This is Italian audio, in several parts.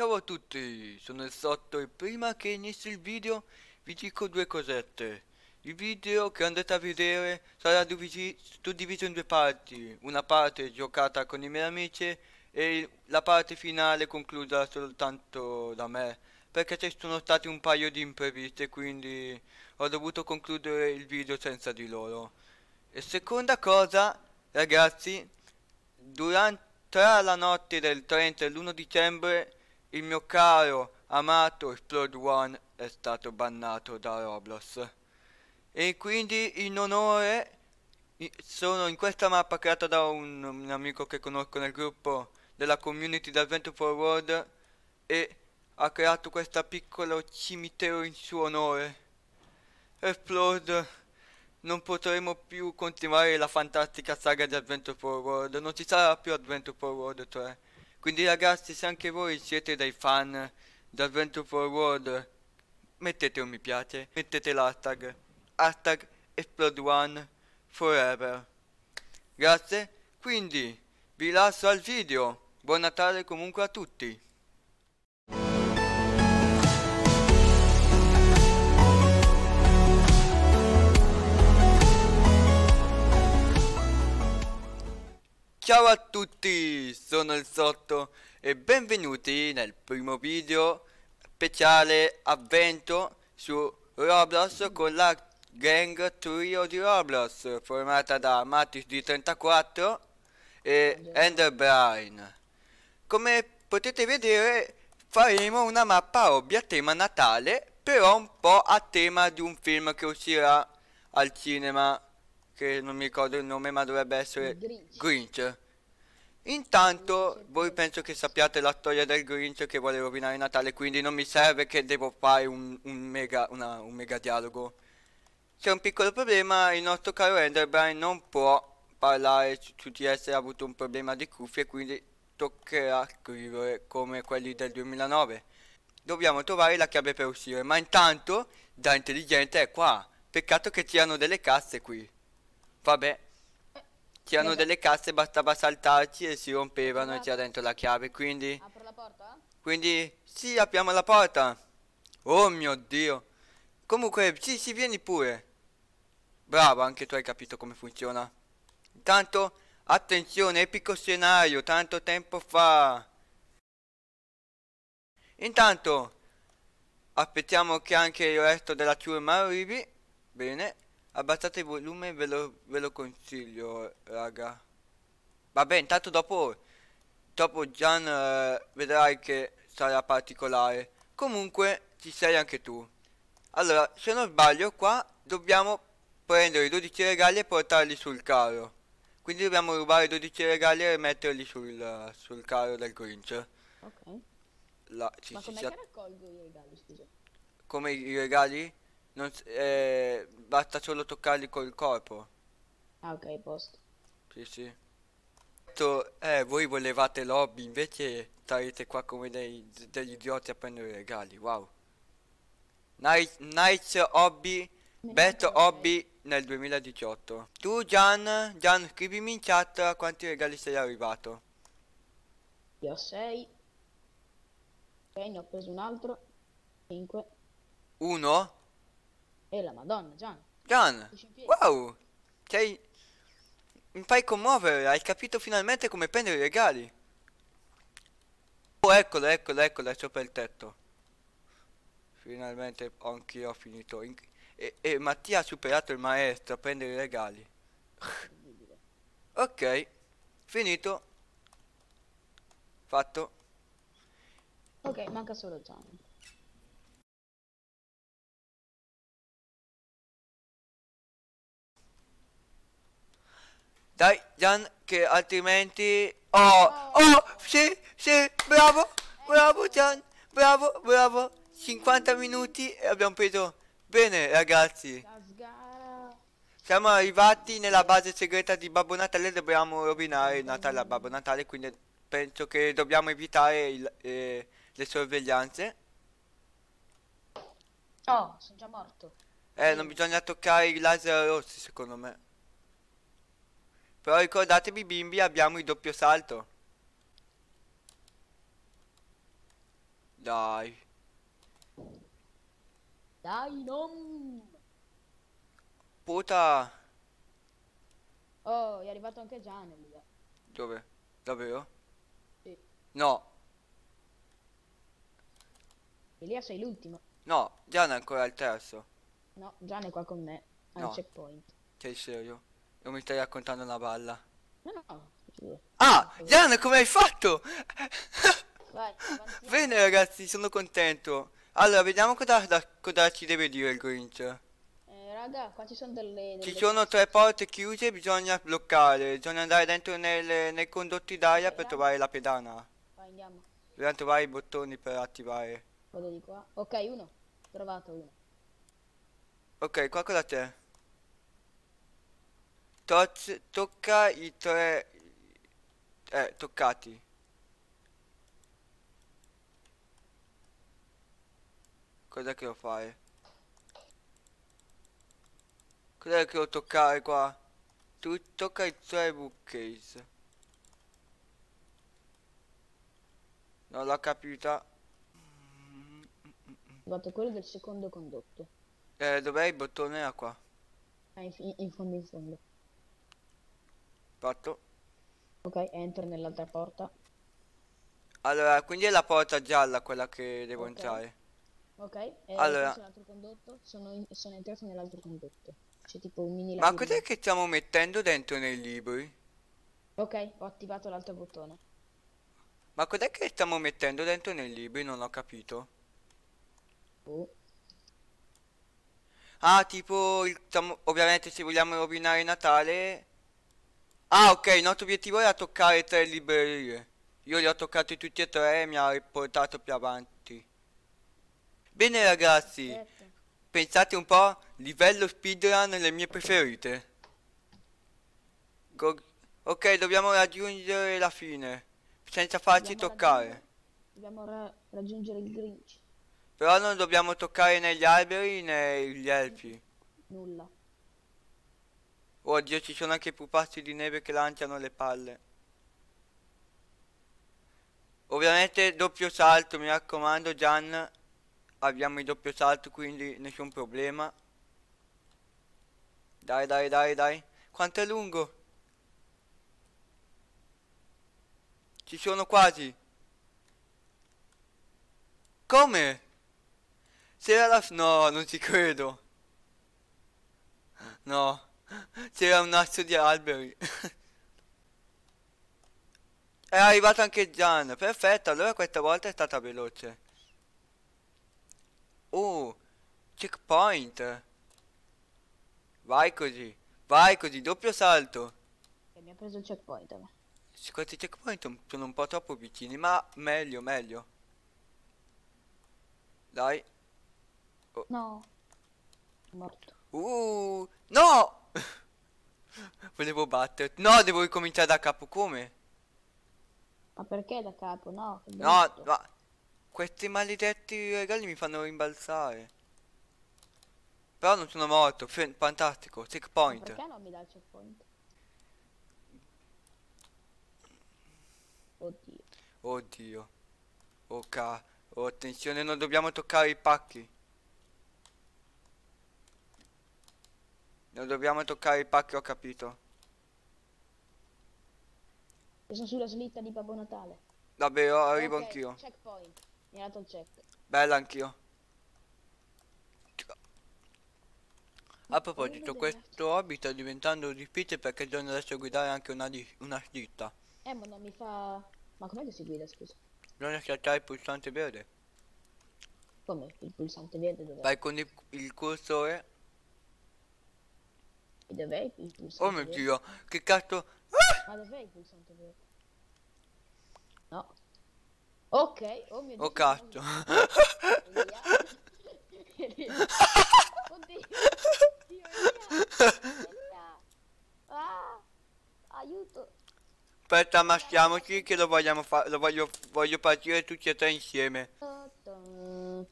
Ciao a tutti, sono il Sotto e prima che inizi il video vi dico due cosette. Il video che andate a vedere sarà suddiviso in due parti, una parte giocata con i miei amici e la parte finale conclusa soltanto da me, perché ci sono stati un paio di impreviste quindi ho dovuto concludere il video senza di loro. E seconda cosa, ragazzi, durante, tra la notte del 30 e l'1 dicembre il mio caro, amato Explode One è stato bannato da Roblox. E quindi in onore sono in questa mappa creata da un, un amico che conosco nel gruppo della community di Adventure Forward e ha creato questo piccolo cimitero in suo onore. Explode non potremo più continuare la fantastica saga di Adventure Forward, non ci sarà più Adventure Forward 3. Quindi ragazzi, se anche voi siete dei fan di Adventure for World, mettete un mi piace, mettete l'hashtag, hashtag Explode One Forever. Grazie, quindi vi lascio al video. Buon Natale comunque a tutti. Ciao a tutti, sono il Sotto e benvenuti nel primo video speciale avvento su Roblox con la gang trio di Roblox formata da Matis di 34 e Enderbrine. Come potete vedere faremo una mappa hobby a tema natale però un po' a tema di un film che uscirà al cinema che non mi ricordo il nome ma dovrebbe essere Grinch. Grinch. Intanto Grinch. voi penso che sappiate la storia del Grinch che vuole rovinare Natale quindi non mi serve che devo fare un, un, mega, una, un mega dialogo. C'è un piccolo problema, il nostro caro Enderbrine non può parlare su TS, ha avuto un problema di cuffie quindi toccherà scrivere come quelli del 2009 dobbiamo trovare la chiave per uscire ma intanto da intelligente è qua peccato che ci hanno delle casse qui Vabbè, c'erano delle casse, bastava saltarci e si rompevano e c'era esatto. dentro la chiave, quindi... Apro la porta? Quindi, sì, apriamo la porta. Oh mio Dio. Comunque, sì, sì, vieni pure. Bravo, anche tu hai capito come funziona. Intanto, attenzione, epico scenario, tanto tempo fa. Intanto, aspettiamo che anche il resto della ciurma arrivi. Bene. Abbassate il volume, ve lo, ve lo consiglio, raga. Vabbè, intanto dopo, dopo Gian eh, vedrai che sarà particolare. Comunque, ci sei anche tu. Allora, se non sbaglio, qua dobbiamo prendere i 12 regali e portarli sul carro. Quindi dobbiamo rubare i 12 regali e metterli sul, sul carro del Grinch. Ok. La, ci, Ma come si, raccolgo i regali, scusa? Come i regali? Non, eh, basta solo toccarli col corpo. Ah, ok, posto. Sì, sì. Eh, voi volevate lobby, invece starete qua come dei, degli idioti a prendere regali, wow. Nice, nice hobby, best hobby nel 2018. Tu Gian, Gian scrivimi in chat a quanti regali sei arrivato. Io ho 6. Ok, ne ho preso un altro. 5. 1? E la madonna, Gian. Gian, wow, sei... mi fai commuovere, hai capito finalmente come prendere i regali. Oh, eccolo, eccolo, eccolo, è sopra il tetto. Finalmente anch'io ho finito. In... E, e, Mattia ha superato il maestro a prendere i regali. ok, finito. Fatto. Ok, manca solo Gianni. Dai, Gian, che altrimenti... Oh, oh, oh sì, sì, bravo, bravo Gian, bravo, bravo. 50 minuti e abbiamo preso... Bene, ragazzi. Siamo arrivati nella base segreta di Babbo Natale, dobbiamo rovinare Natale a Babbo Natale, quindi penso che dobbiamo evitare il, eh, le sorveglianze. Oh, sono già morto. Eh, non bisogna toccare i laser rossi, secondo me. Però ricordatevi bimbi abbiamo il doppio salto. Dai. Dai non. Puta. Oh, è arrivato anche Gian. Eh. Dove? Davvero? Sì. No. Elia sei l'ultimo. No, Gian è ancora il terzo. No, Gian è qua con me. Al no. checkpoint. Sei serio? o mi stai raccontando una balla? No, no. Ah, Jan, come hai fatto? Vai, Bene ragazzi, sono contento. Allora, vediamo cosa, da, cosa ci deve dire il Grinch. Eh, raga, qua ci sono delle, delle... Ci sono tre porte chiuse, bisogna bloccare. Bisogna andare dentro nelle, nei condotti d'aria per trovare la pedana. Vai, andiamo. Bisogna trovare i bottoni per attivare. Vado di qua. Ok, uno. Trovato uno. Ok, qua cosa c'è? Toz, tocca i tre... Eh, toccati. Cosa che devo fare? Cos'è che devo toccare qua? Tu tocca i tre bookcase. Non l'ho capita. Vado quello del secondo condotto. Eh, dov'è il bottone? A ah, qua. Ah, in, in fondo, in fondo. Fatto. Ok, entro nell'altra porta. Allora, quindi è la porta gialla quella che devo okay. entrare. Ok, e allora. Sono, in... sono, entrato nell'altro condotto. C'è tipo un mini Ma cos'è che stiamo mettendo dentro nei libri? Ok, ho attivato l'altro bottone. Ma cos'è che stiamo mettendo dentro nei libri? Non ho capito. Oh. Ah, tipo, il... ovviamente se vogliamo rovinare Natale, Ah ok, il nostro obiettivo era toccare tre librerie. Io li ho toccati tutti e tre e mi ha riportato più avanti. Bene ragazzi, certo. pensate un po', livello speedrun le mie preferite. Go ok, dobbiamo raggiungere la fine, senza farci dobbiamo toccare. Raggiungere, dobbiamo ra raggiungere il Grinch. Però non dobbiamo toccare né gli alberi né gli elfi. Nulla. Oddio, ci sono anche i pupazzi di neve che lanciano le palle. Ovviamente doppio salto, mi raccomando, Gian. Abbiamo il doppio salto, quindi nessun problema. Dai, dai, dai, dai. Quanto è lungo? Ci sono quasi. Come? Se era la... No, non ci credo. No. C'era un asso di alberi. è arrivato anche Gian. Perfetto, allora questa volta è stata veloce. Oh, checkpoint. Vai così, vai così, doppio salto. mi ha preso il checkpoint. Ma. Questi checkpoint sono un po' troppo vicini, ma meglio, meglio. Dai. Oh. No, morto. Uh, no! Volevo battere. No, devo ricominciare da capo. Come? Ma perché da capo? No. No, ma... Questi maledetti regali mi fanno rimbalzare. Però non sono morto. F fantastico. Checkpoint. Ma perché non mi dà il checkpoint? Oddio. Oddio. Ok. Oh, attenzione, non dobbiamo toccare i pacchi. Non dobbiamo toccare i pacchi, ho capito. Io sono sulla slitta di Babbo Natale. Vabbè, oh, arrivo okay, anch'io. Checkpoint. Mi ha dato il check. Bella anch'io. A proposito, questo hobby sta diventando difficile perché bisogna adesso guidare anche una, una slitta. Eh, ma non mi fa... Ma com'è che si guida, scusa? Bisogna schiacciare il pulsante verde. Come? Il pulsante verde dove? Vai con il, il cursore e dov'è il pulsante? Oh mio verde? dio, che cazzo... Ah! Ma dov'è il pulsante verde? No. Ok, oh mio oh, dio. Oh cazzo. Oddio. Dio, ah, aiuto. Aspetta, ammazziamoci che lo vogliamo fare, lo voglio, voglio partire tutti e tre insieme.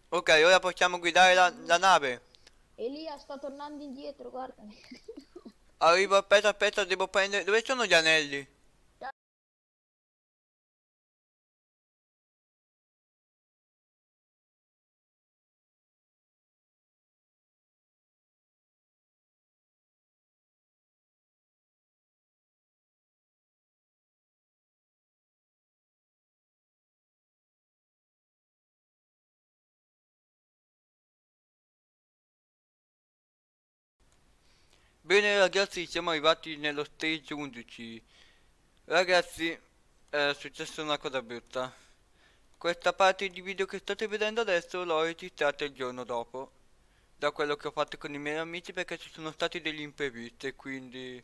Ok, ora possiamo guidare la, la nave. Elia sta tornando indietro, guardami. Arrivo, aspetta, aspetta, devo prendere... Dove sono gli anelli? Bene ragazzi, siamo arrivati nello stage 11. Ragazzi, è successa una cosa brutta. Questa parte di video che state vedendo adesso l'ho registrata il giorno dopo. Da quello che ho fatto con i miei amici perché ci sono stati degli imprevisti, quindi...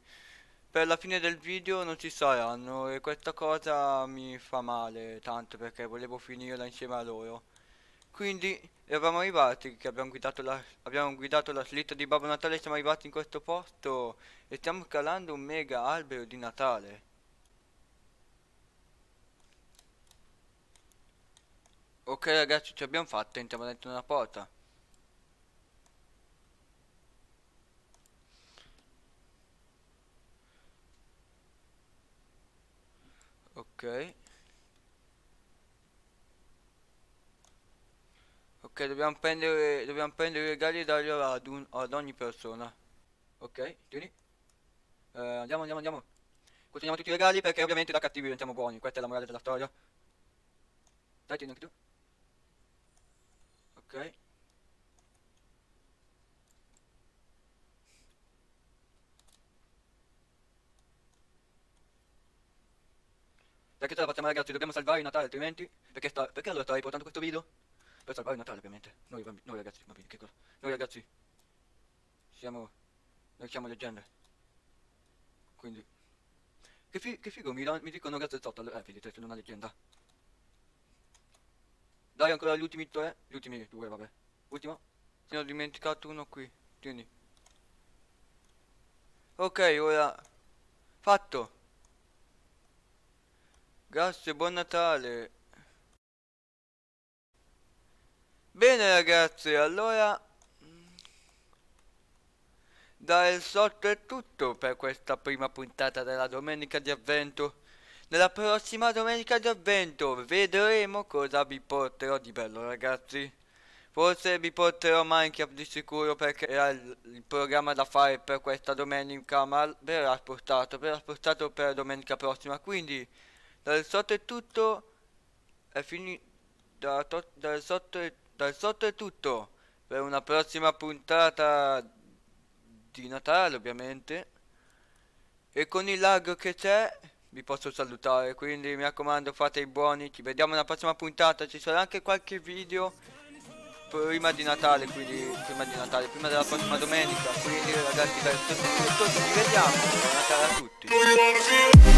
Per la fine del video non ci saranno e questa cosa mi fa male tanto perché volevo finirla insieme a loro. Quindi eravamo arrivati, che abbiamo guidato, la, abbiamo guidato la slitta di Babbo Natale, siamo arrivati in questo posto e stiamo calando un mega albero di Natale. Ok ragazzi, ci abbiamo fatto, entriamo dentro una porta. Ok, dobbiamo prendere, dobbiamo prendere i regali e darli ad, un, ad ogni persona. Ok, tieni. Uh, eh, andiamo, andiamo, andiamo. continuiamo tutti i regali perché ovviamente da cattivi diventiamo buoni. Questa è la morale della storia. Dai, tieni anche tu. Ok. Perché ce la facciamo ragazzi, dobbiamo salvare il Natale altrimenti. Perché, sta... perché allora stai riportando questo video? per salvare Natale ovviamente. Noi, bambini, noi ragazzi, bambini, che cosa? Noi ragazzi siamo, noi siamo leggende. Quindi, che, fi che figo, mi, mi dicono Gazzettotto, eh vedete, sono una leggenda. Dai ancora gli ultimi tre, gli ultimi due, vabbè. Ultimo, ne ho dimenticato uno qui, tieni. Ok, ora, fatto. Grazie, buon Natale. Bene ragazzi, allora dal Sotto è tutto per questa prima puntata della Domenica di Avvento. Nella prossima Domenica di Avvento vedremo cosa vi porterò di bello ragazzi. Forse vi porterò Minecraft di sicuro perché era il, il programma da fare per questa domenica ma verrà spostato, verrà spostato per domenica prossima. Quindi dal Sotto è tutto, è finito, da, Sotto è tutto dal sotto è tutto per una prossima puntata di Natale ovviamente e con il lag che c'è vi posso salutare quindi mi raccomando fate i buoni ci vediamo nella prossima puntata ci sarà anche qualche video prima di Natale quindi prima di Natale prima della prossima domenica quindi ragazzi dal sotto tutto ci vediamo buon Natale a tutti